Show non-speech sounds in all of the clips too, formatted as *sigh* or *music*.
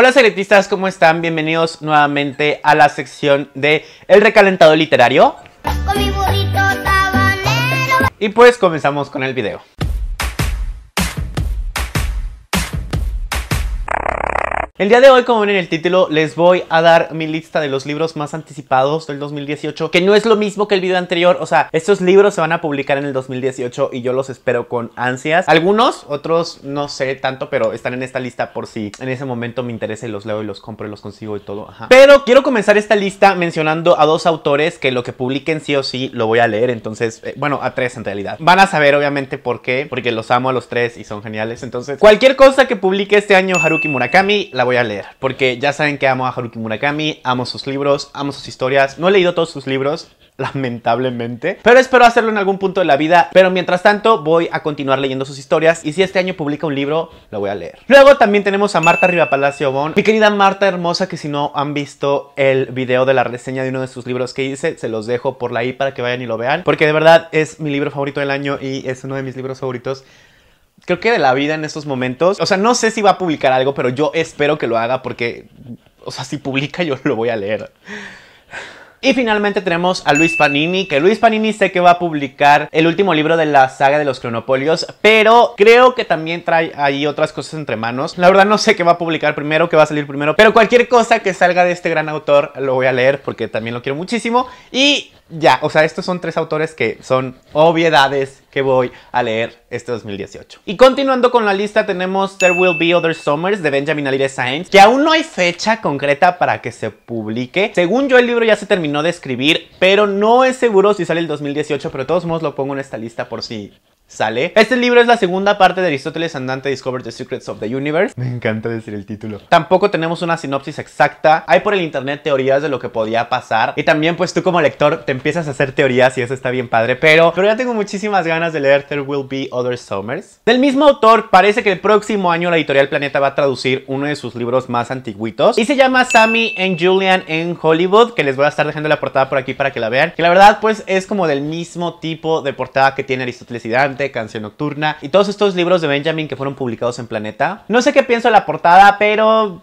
Hola secretistas, ¿cómo están? Bienvenidos nuevamente a la sección de El recalentado literario. Y pues comenzamos con el video. El día de hoy, como ven en el título, les voy a dar mi lista de los libros más anticipados del 2018, que no es lo mismo que el video anterior, o sea, estos libros se van a publicar en el 2018 y yo los espero con ansias. Algunos, otros no sé tanto, pero están en esta lista por si en ese momento me interesa y los leo y los compro y los consigo y todo. Ajá. Pero quiero comenzar esta lista mencionando a dos autores que lo que publiquen sí o sí lo voy a leer, entonces, eh, bueno, a tres en realidad. Van a saber obviamente por qué, porque los amo a los tres y son geniales, entonces cualquier cosa que publique este año Haruki Murakami, la voy a leer, porque ya saben que amo a Haruki Murakami, amo sus libros, amo sus historias. No he leído todos sus libros, *laughs* lamentablemente, pero espero hacerlo en algún punto de la vida. Pero mientras tanto, voy a continuar leyendo sus historias y si este año publica un libro, lo voy a leer. Luego también tenemos a Marta Rivapalacio Bon, mi querida Marta hermosa, que si no han visto el video de la reseña de uno de sus libros que hice, se los dejo por ahí para que vayan y lo vean, porque de verdad es mi libro favorito del año y es uno de mis libros favoritos creo que de la vida en estos momentos. O sea, no sé si va a publicar algo, pero yo espero que lo haga porque, o sea, si publica yo lo voy a leer. Y finalmente tenemos a Luis Panini, que Luis Panini sé que va a publicar el último libro de la saga de los cronopolios, pero creo que también trae ahí otras cosas entre manos. La verdad no sé qué va a publicar primero, qué va a salir primero, pero cualquier cosa que salga de este gran autor lo voy a leer porque también lo quiero muchísimo. Y ya, o sea, estos son tres autores que son obviedades que voy a leer este 2018. Y continuando con la lista tenemos There Will Be Other Summers de Benjamin Alire Sainz, que aún no hay fecha concreta para que se publique. Según yo el libro ya se terminó de escribir, pero no es seguro si sale el 2018, pero de todos modos lo pongo en esta lista por si ¿Sale? Este libro es la segunda parte de Aristóteles andante Dante the Secrets of the Universe. Me encanta decir el título. Tampoco tenemos una sinopsis exacta. Hay por el internet teorías de lo que podía pasar. Y también, pues tú como lector te empiezas a hacer teorías y eso está bien padre. Pero, pero ya tengo muchísimas ganas de leer There Will Be Other Summers. Del mismo autor, parece que el próximo año la editorial Planeta va a traducir uno de sus libros más antiguitos. Y se llama Sammy and Julian en Hollywood, que les voy a estar dejando la portada por aquí para que la vean. Que la verdad, pues es como del mismo tipo de portada que tiene Aristóteles y Dante Canción Nocturna y todos estos libros de Benjamin que fueron publicados en Planeta. No sé qué pienso de la portada, pero...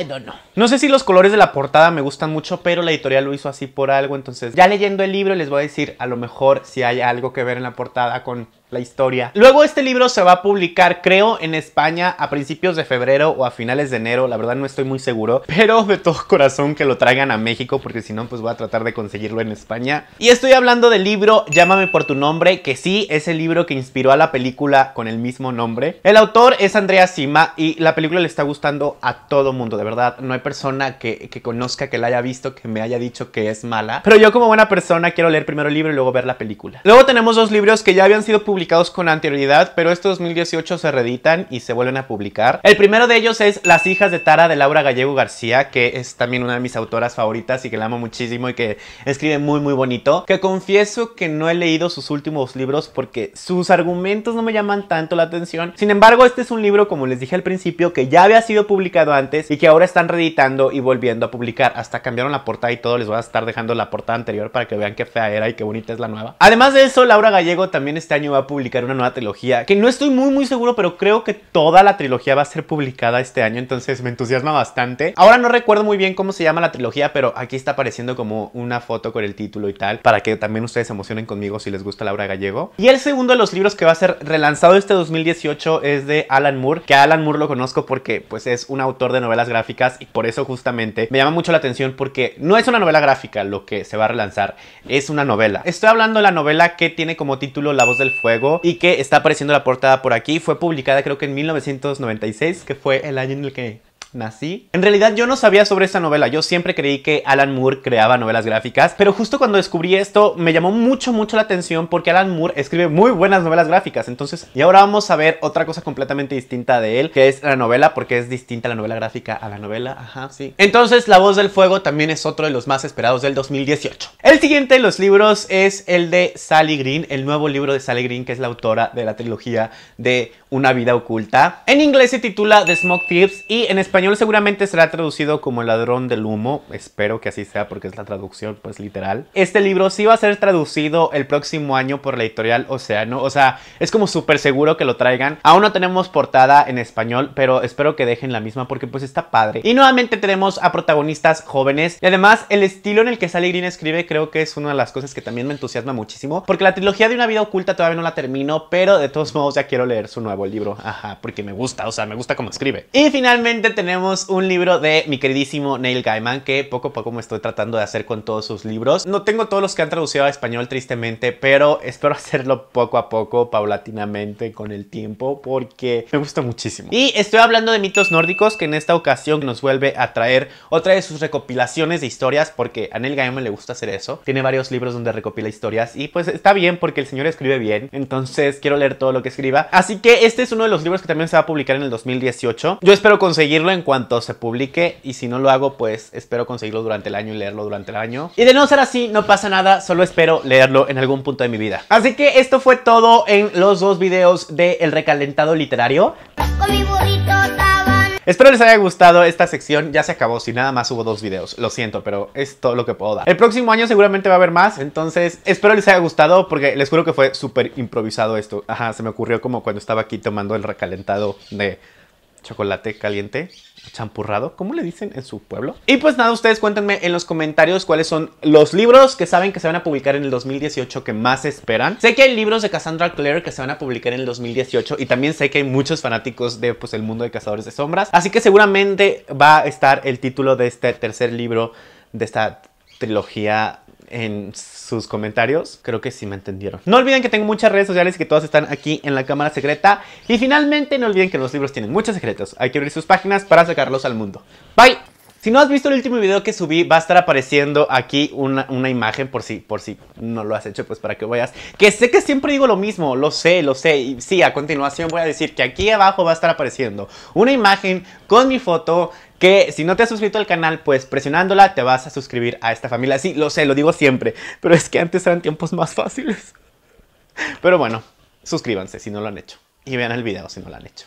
I don't know. No sé si los colores de la portada me gustan mucho, pero la editorial lo hizo así por algo, entonces ya leyendo el libro les voy a decir a lo mejor si hay algo que ver en la portada con la historia. Luego este libro se va a publicar, creo, en España a principios de febrero o a finales de enero, la verdad no estoy muy seguro, *laughs* pero de todo corazón que lo traigan a México porque si no, pues voy a tratar de conseguirlo en España. Y estoy hablando del libro Llámame por tu nombre, que sí es el libro que inspiró a la película con el mismo nombre. El autor es Andrea Sima y la película le está gustando a todo mundo, de verdad. No hay persona que, conozca, que la haya visto, que me haya dicho que es mala. Pero yo como buena persona quiero leer primero el libro y luego ver la película. Luego tenemos dos libros que ya habían sido publicados publicados con anterioridad, pero estos 2018 se reeditan y se vuelven a publicar. El primero de ellos es Las hijas de Tara de Laura Gallego García, que es también una de mis autoras favoritas y que la amo muchísimo y que escribe muy muy bonito, que confieso que no he leído sus últimos libros porque sus argumentos no me llaman tanto la atención. Sin embargo, este es un libro, como les dije al principio, que ya había sido publicado antes y que ahora están reeditando y volviendo a publicar. Hasta cambiaron la portada y todo, les voy a estar dejando la portada anterior para que vean qué fea era y qué bonita es la nueva. Además de eso, Laura Gallego también este año va a publicar una nueva trilogía, que no estoy muy muy seguro, pero creo que toda la trilogía va a ser publicada este año, entonces me entusiasma bastante. Ahora no recuerdo muy bien cómo se llama la trilogía, pero aquí está apareciendo como una foto con el título y tal, para que también ustedes se emocionen conmigo si les gusta Laura Gallego. Y el segundo de los libros que va a ser relanzado este 2018 es de Alan Moore, que Alan Moore lo conozco porque pues es un autor de novelas gráficas y por eso justamente me llama mucho la atención porque no es una novela gráfica lo que se va a relanzar, es una novela. Estoy hablando de la novela que tiene como título La voz del fuego y que está apareciendo la portada por aquí. Fue publicada creo que en 1996, que fue el año en el que nací. En realidad yo no sabía sobre esta novela, yo siempre creí que Alan Moore creaba novelas gráficas, pero justo cuando descubrí esto me llamó mucho mucho la atención porque Alan Moore escribe muy buenas novelas gráficas, entonces y ahora vamos a ver otra cosa completamente distinta de él, que es la novela, porque es distinta la novela gráfica a la novela, ajá, sí. Entonces La Voz del Fuego también es otro de los más esperados del 2018. El siguiente de los libros es el de Sally Green, el nuevo libro de Sally Green, que es la autora de la trilogía de Una vida oculta. En inglés se titula The Smoke Tips y en español seguramente será traducido como El ladrón del humo. Espero que así sea porque es la traducción pues literal. Este libro sí va a ser traducido el próximo año por la editorial Océano, o sea, es como súper seguro que lo traigan. Aún no tenemos portada en español, pero espero que dejen la misma porque pues está padre. Y nuevamente tenemos a protagonistas jóvenes y además el estilo en el que Sally Green escribe creo que es una de las cosas que también me entusiasma muchísimo, porque la trilogía de una vida oculta todavía no la termino, pero de todos modos ya quiero leer su nuevo libro, ajá, porque me gusta, o sea, me gusta cómo escribe. Y finalmente tenemos un libro de mi queridísimo Neil Gaiman, que poco a poco me estoy tratando de hacer con todos sus libros. No tengo todos los que han traducido a español, tristemente, pero espero *laughs* hacerlo poco a poco, paulatinamente, con el tiempo, porque me gusta muchísimo. Y estoy hablando de mitos nórdicos, que en esta ocasión nos vuelve a traer otra de sus recopilaciones de historias, porque a Neil Gaiman le gusta hacer eso tiene varios libros donde recopila historias y pues está bien porque el señor escribe bien. Entonces quiero leer todo lo que escriba. Así que este es uno de los libros que también se va a publicar en el 2018. Yo espero conseguirlo en cuanto se publique y si no lo hago pues espero conseguirlo durante el año y leerlo durante el año. Y de no ser así no pasa nada, solo espero leerlo en algún punto de mi vida. Así que esto fue todo en los dos videos de El Recalentado Literario. Con mi burrito Espero les haya gustado esta sección, ya se acabó, si nada más hubo dos videos, lo siento, pero es todo lo que puedo dar. El próximo año seguramente va a haber más, entonces espero les haya gustado porque les juro que fue súper improvisado esto. Ajá, se me ocurrió como cuando estaba aquí tomando el recalentado de chocolate caliente, champurrado, ¿cómo le dicen en su pueblo? Y pues nada, ustedes cuéntenme en los comentarios cuáles son los libros que saben que se van a publicar en el 2018 que más esperan. Sé que hay libros de Cassandra Clare que se van a publicar en el 2018 y también sé que hay muchos fanáticos de pues el mundo de Cazadores de Sombras, así que seguramente va a estar el título de este tercer libro de esta trilogía en sus comentarios. Creo que sí me entendieron. No olviden que tengo muchas redes sociales y que todas están aquí en la cámara secreta. Y finalmente no olviden que los libros tienen muchos secretos. Hay que abrir sus páginas para sacarlos al mundo. Bye. Si no has visto el último video que subí, va a estar apareciendo aquí una, imagen por si, por si no lo has hecho, pues para que vayas. Que sé que siempre digo lo mismo, lo sé, lo sé. Y sí, a continuación voy a decir que aquí abajo va a estar apareciendo una imagen con mi foto que si no te has suscrito al canal, pues presionándola te vas a suscribir a esta familia. Sí, lo sé, lo digo siempre, pero es que antes eran tiempos más fáciles. Pero bueno, suscríbanse si no lo han hecho. Y vean el video si no lo han hecho.